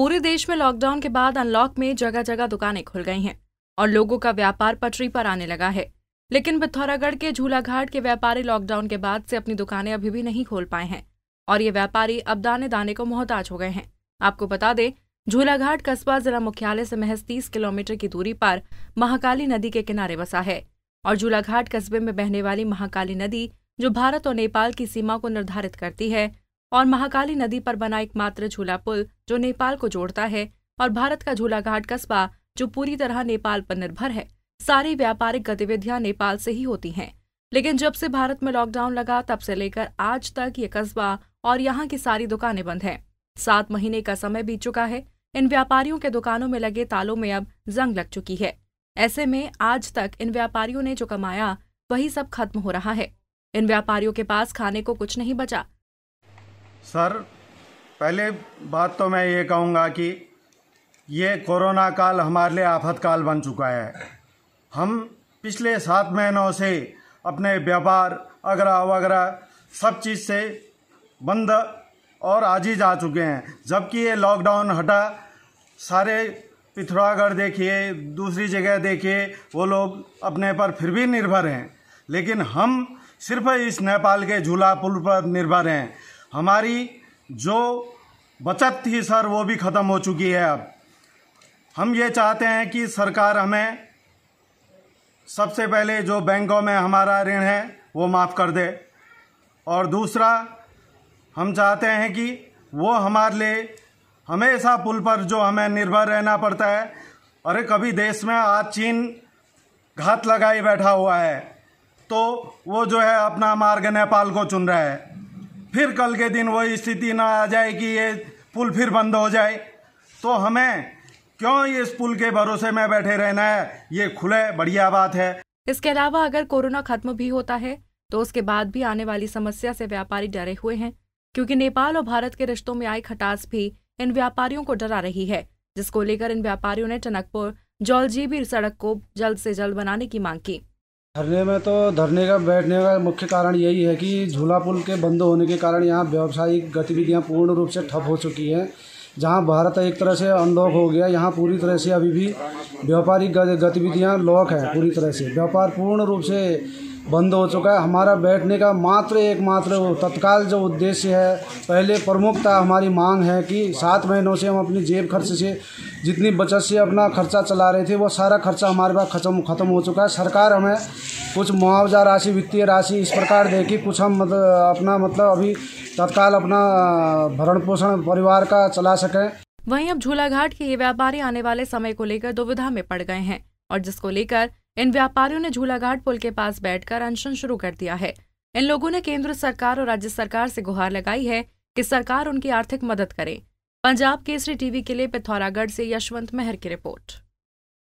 पूरे देश में लॉकडाउन के बाद अनलॉक में जगह जगह दुकानें खुल गई हैं और लोगों का व्यापार पटरी पर आने लगा है लेकिन पिथौरागढ़ के झूलाघाट के व्यापारी लॉकडाउन के बाद से अपनी दुकानें अभी भी नहीं खोल पाए हैं और ये व्यापारी अब दाने दाने को मोहताज हो गए हैं आपको बता दें झूलाघाट कस्बा जिला मुख्यालय से महज तीस किलोमीटर की दूरी पर महाकाली नदी के किनारे बसा है और झूलाघाट कस्बे में बहने वाली महाकाली नदी जो भारत और नेपाल की सीमा को निर्धारित करती है और महाकाली नदी पर बना एकमात्र झूला पुल जो नेपाल को जोड़ता है और भारत का झूलाघाट कस्बा जो पूरी तरह नेपाल पर निर्भर है सारी व्यापारिक गतिविधियां नेपाल से ही होती हैं लेकिन जब से भारत में लॉकडाउन लगा तब से लेकर आज तक ये कस्बा और यहाँ की सारी दुकानें बंद हैं सात महीने का समय बीत चुका है इन व्यापारियों के दुकानों में लगे तालों में अब जंग लग चुकी है ऐसे में आज तक इन व्यापारियों ने जो कमाया वही सब खत्म हो रहा है इन व्यापारियों के पास खाने को कुछ नहीं बचा सर पहले बात तो मैं ये कहूँगा कि ये कोरोना काल हमारे लिए आफत काल बन चुका है हम पिछले सात महीनों से अपने व्यापार अगरा वगैरह सब चीज़ से बंद और ही जा चुके हैं जबकि ये लॉकडाउन हटा सारे पिथौरागढ़ देखिए दूसरी जगह देखिए वो लोग अपने पर फिर भी निर्भर हैं लेकिन हम सिर्फ इस नेपाल के झूला पुल पर निर्भर हैं हमारी जो बचत थी सर वो भी ख़त्म हो चुकी है अब हम ये चाहते हैं कि सरकार हमें सबसे पहले जो बैंकों में हमारा ऋण है वो माफ़ कर दे और दूसरा हम चाहते हैं कि वो हमारे लिए हमेशा पुल पर जो हमें निर्भर रहना पड़ता है अरे कभी देश में आज चीन घात लगाई बैठा हुआ है तो वो जो है अपना मार्ग नेपाल को चुन रहा है फिर कल के दिन वही स्थिति ना आ जाए कि ये पुल फिर बंद हो जाए तो हमें क्यों इस पुल के भरोसे में बैठे रहना है ये खुले बढ़िया बात है इसके अलावा अगर कोरोना खत्म भी होता है तो उसके बाद भी आने वाली समस्या से व्यापारी डरे हुए हैं क्योंकि नेपाल और भारत के रिश्तों में आई खटास भी इन व्यापारियों को डरा रही है जिसको लेकर इन व्यापारियों ने टनकपुर जौलजीबी सड़क को जल्द से जल्द बनाने की मांग की धरने में तो धरने का बैठने का मुख्य कारण यही है कि झूला पुल के बंद होने के कारण यहाँ व्यावसायिक गतिविधियाँ पूर्ण रूप से ठप हो चुकी हैं जहाँ भारत एक तरह से अनलॉक हो गया यहाँ पूरी तरह से अभी भी व्यापारिक गतिविधियाँ लॉक है पूरी तरह से व्यापार पूर्ण रूप से बंद हो चुका है हमारा बैठने का मात्र एकमात्र तत्काल जो उद्देश्य है पहले प्रमुखता हमारी मांग है कि सात महीनों से हम अपनी जेब खर्च से जितनी बचत से अपना खर्चा चला रहे थे वो सारा खर्चा हमारे पास खत्म खत्म हो चुका है सरकार हमें कुछ मुआवजा राशि वित्तीय राशि इस प्रकार दे कि कुछ हम मतलब अपना मतलब अभी तत्काल अपना भरण पोषण परिवार का चला सकें वहीं अब झूलाघाट के ये व्यापारी आने वाले समय को लेकर दुविधा में पड़ गए हैं और जिसको लेकर इन व्यापारियों ने झूलाघाट पुल के पास बैठकर अनशन शुरू कर दिया है इन लोगों ने केंद्र सरकार और राज्य सरकार से गुहार लगाई है कि सरकार उनकी आर्थिक मदद करे पंजाब केसरी टीवी के लिए पिथौरागढ़ से यशवंत मेहर की रिपोर्ट